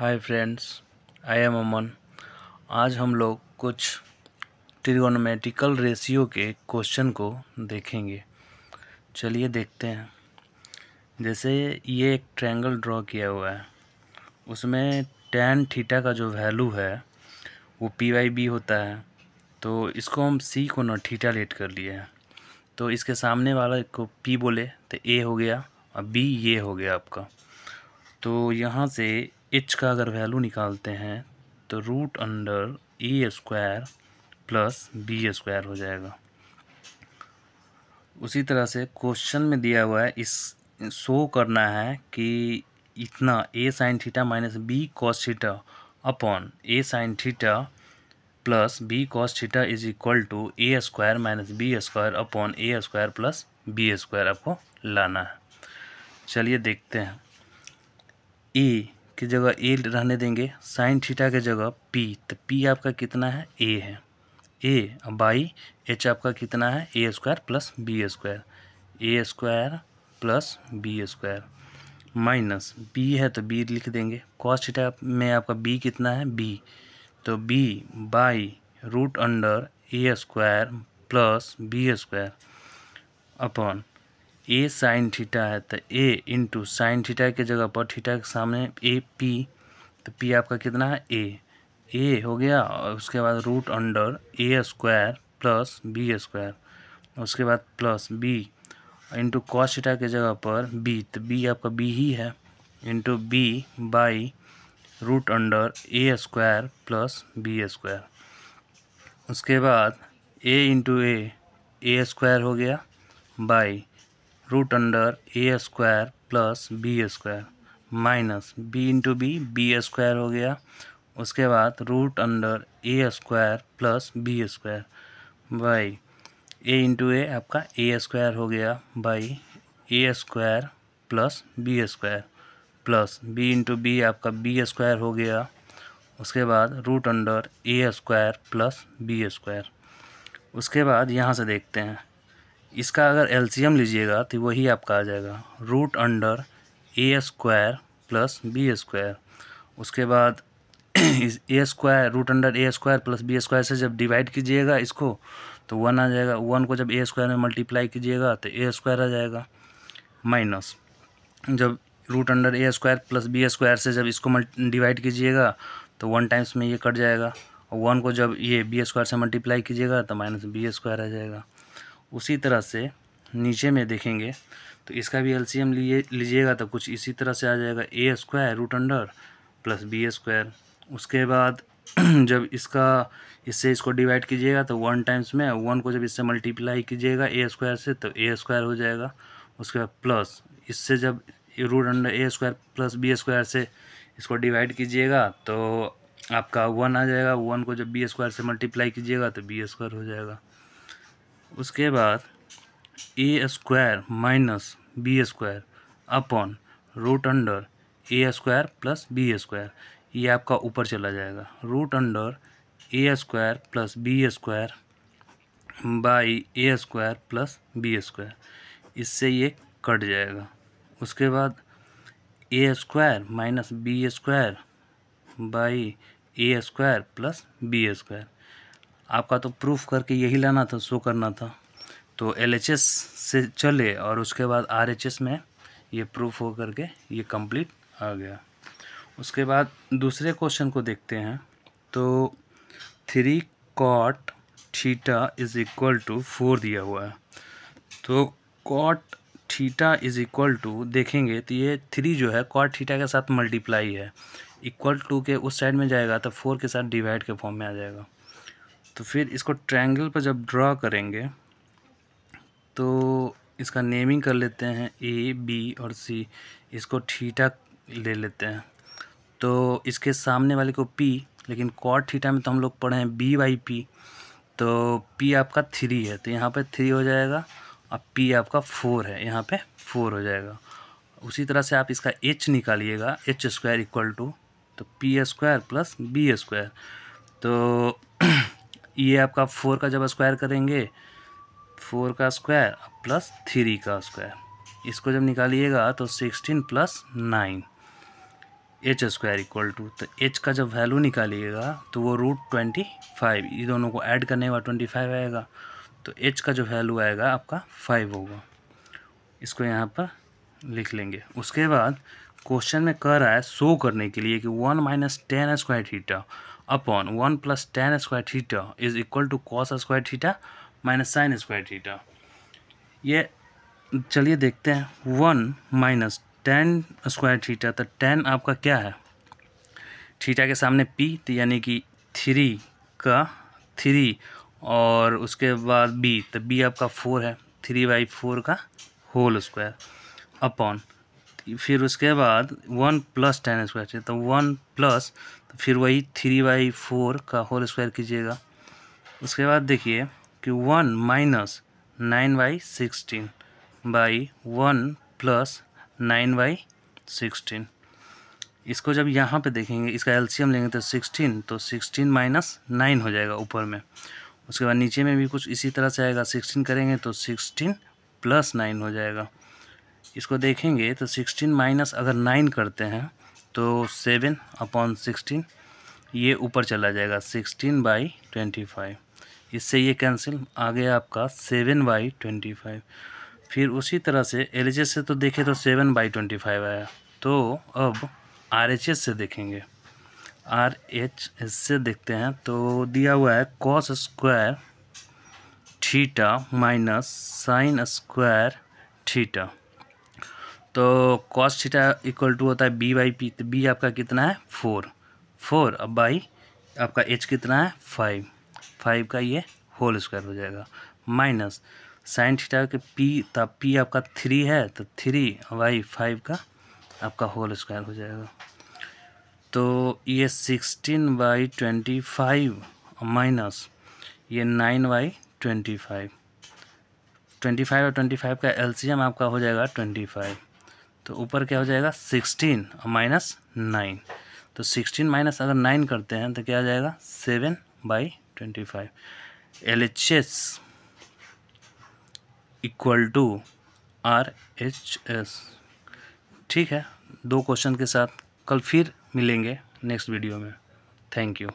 hi friends I am अमन आज हम लोग कुछ ट्रिगोनोमेटिकल रेशियो के क्वेश्चन को देखेंगे चलिए देखते हैं जैसे ये एक ट्रायंगल ड्रॉ किया हुआ है उसमें टेन थीटा का जो वैल्यू है वो पी वाई बी होता है तो इसको हम सी को ना थीटा लेट कर लिए हैं तो इसके सामने वाला को पी बोले तो ए हो गया और बी ये हो गया आपका तो यहाँ से एच का अगर वैल्यू निकालते हैं तो रूट अंडर ए स्क्वायर प्लस बी स्क्वायर हो जाएगा उसी तरह से क्वेश्चन में दिया हुआ है इस शो करना है कि इतना a sine theta minus b cos theta upon a sine theta plus b cos theta is equal to a square minus B square upon a square plus B square आपको लाना है चलिए देखते हैं ए e की जगह ए रहने देंगे साइन थीटा के जगह पी तो पी आपका कितना है ए है ए बाई एच आपका कितना है a square plus B square a square plus B square minus b है तो बी लिख देंगे कॉस थीटा में आपका बी कितना है बी तो b by root under A square plus B square upon a sine theta है तो ए इंटू साइन थीटा के जगह पर थीटा के सामने ए पी तो पी आपका कितना है ए ए हो गया और उसके बाद रूट अंडर ए स्क्वायर प्लस बी स्क्वायर उसके बाद plus B into cos theta के जगह पर बी तो बी आपका बी ही है into B by root under A square plus B square उसके बाद A into A A square हो गया by root under A square plus B square minus B into B B square हो गया उसके बाद root under A square plus B square by A into A आपका A square हो गया by A square plus B square plus B into B आपका B square हो गया उसके बाद रूट अंडर ए स्क्वायर प्लस बी स्क्वायर उसके बाद यहाँ से देखते हैं इसका अगर एल्सीयम लीजिएगा तो वही आपका आ जाएगा रूट अंडर ए स्क्वायर प्लस बी स्क्वायर उसके बाद A square root under A square plus B square से जब डिवाइड कीजिएगा इसको तो वन आ जाएगा वन को जब ए स्क्वायर में मल्टीप्लाई कीजिएगा तो ए स्क्वायर आ जाएगा माइनस जब रूट अंडर ए स्क्वायर प्लस बी स्क्वायर से जब इसको डिवाइड कीजिएगा तो वन टाइम्स में ये कट जाएगा और वन को जब ये बी स्क्वायर से मल्टीप्लाई कीजिएगा तो माइनस बी स्क्वायर आ जाएगा उसी तरह से नीचे में देखेंगे तो इसका भी एलसीएम लिए लीजिएगा तो कुछ इसी तरह से आ जाएगा A square root under plus B square उसके बाद जब इसका इससे इसको डिवाइड कीजिएगा तो वन टाइम्स में वन को जब इससे मल्टीप्लाई कीजिएगा ए स्क्वायर से तो ए स्क्वायर हो जाएगा उसके बाद प्लस इससे जब रूट अंडर ए स्क्वायर प्लस बी स्क्वायर से इसको डिवाइड कीजिएगा तो आपका वन आ जाएगा वन को जब बी स्क्वायर से मल्टीप्लाई कीजिएगा तो बी स्क्वायर हो जाएगा उसके बाद A square minus B square upon root under A square plus B square ये आपका ऊपर चला जाएगा root under A square plus B square by A square plus B square इससे ये कट जाएगा उसके बाद A square minus B square by A square plus B square आपका तो प्रूफ करके यही लाना था शो करना था तो एल से चले और उसके बाद आर में ये प्रूफ हो करके ये कंप्लीट आ गया उसके बाद दूसरे क्वेश्चन को देखते हैं तो three cot theta is equal to four दिया हुआ है तो cot theta is equal to देखेंगे तो ये थ्री जो है कॉट थीटा के साथ मल्टीप्लाई है इक्वल टू के उस साइड में जाएगा तो फोर के साथ डिवाइड के फॉर्म में आ जाएगा तो फिर इसको ट्रायंगल पर जब ड्रा करेंगे तो इसका नेमिंग कर लेते हैं ए बी और सी इसको ठीठा ले लेते हैं तो इसके सामने वाले को पी लेकिन कॉट ठीठा में तो हम लोग पढ़े हैं बी बाई पी तो पी आपका थ्री है तो यहाँ पे थ्री हो जाएगा और पी आपका फोर है यहाँ पे फोर हो जाएगा उसी तरह से आप इसका एच निकालिएगा एच स्क्वायर इक्वल टू तो P square plus B square तो ये आपका फोर का जब स्क्वायर करेंगे फोर का स्क्वायर प्लस थ्री का स्क्वायर इसको जब निकालिएगा तो sixteen plus nine H square equal to तो एच का जब वैल्यू निकालिएगा तो वो रूट ट्वेंटी फाइव ये दोनों को ऐड करने के बाद ट्वेंटी फाइव आएगा तो एच का जो वैल्यू आएगा आपका फाइव होगा इसको यहाँ पर लिख लेंगे उसके बाद क्वेश्चन में कह रहा है शो करने के लिए कि one minus tan square theta upon one plus tan square theta is equal to cos square theta minus sine square theta ये चलिए देखते हैं one minus tan square theta तो टेन आपका क्या है थीटा के सामने पी तो यानी कि थ्री का थ्री और उसके बाद बी तो बी आपका फोर है थ्री बाई फोर का होल स्क्वायर अपॉन फिर उसके बाद वन प्लस टेन स्क्वायर चाहिए तो वन प्लस तो फिर वही थ्री बाई फोर का होल स्क्वायर कीजिएगा उसके बाद देखिए कि one minus nine by sixteen by one plus nine by sixteen इसको जब यहाँ पे देखेंगे इसका एलसीएम लेंगे तो सिक्सटीन तो सिक्सटीन माइनस नाइन हो जाएगा ऊपर में उसके बाद नीचे में भी कुछ इसी तरह से आएगा सिक्सटीन करेंगे तो सिक्सटीन प्लस नाइन हो जाएगा इसको देखेंगे तो सिक्सटीन माइनस अगर नाइन करते हैं तो सेवन अपॉन सिक्सटीन ये ऊपर चला जाएगा सिक्सटीन बाई ट्वेंटी फाइव इससे ये कैंसिल आ गया आपका सेवन बाई ट्वेंटी फाइव फिर उसी तरह से एल से तो देखें तो सेवन बाई ट्वेंटी फाइव आया तो अब आर से देखेंगे आर एच एस से देखते हैं तो दिया हुआ है cos square theta minus sine square theta तो कॉस थीटा इक्वल टू होता है बी बाई पी तो बी आपका कितना है फोर फोर अब बाई आपका एच कितना है फाइव फाइव का ये होल स्क्वायर हो जाएगा माइनस साइन थीटा के पी तो पी आपका थ्री है तो थ्री वाई फाइव का आपका होल स्क्वायर हो जाएगा तो ये sixteen by twenty five minus ये nine by twenty five twenty five और ट्वेंटी फाइव का एलसीएम आपका हो जाएगा ट्वेंटी फाइव तो ऊपर क्या हो जाएगा सिक्सटीन और माइनस नाइन तो सिक्सटीन माइनस अगर नाइन करते हैं तो क्या आ जाएगा seven by twenty five L H S equal to R H S ठीक है दो क्वेश्चन के साथ कल फिर मिलेंगे नेक्स्ट वीडियो में थैंक यू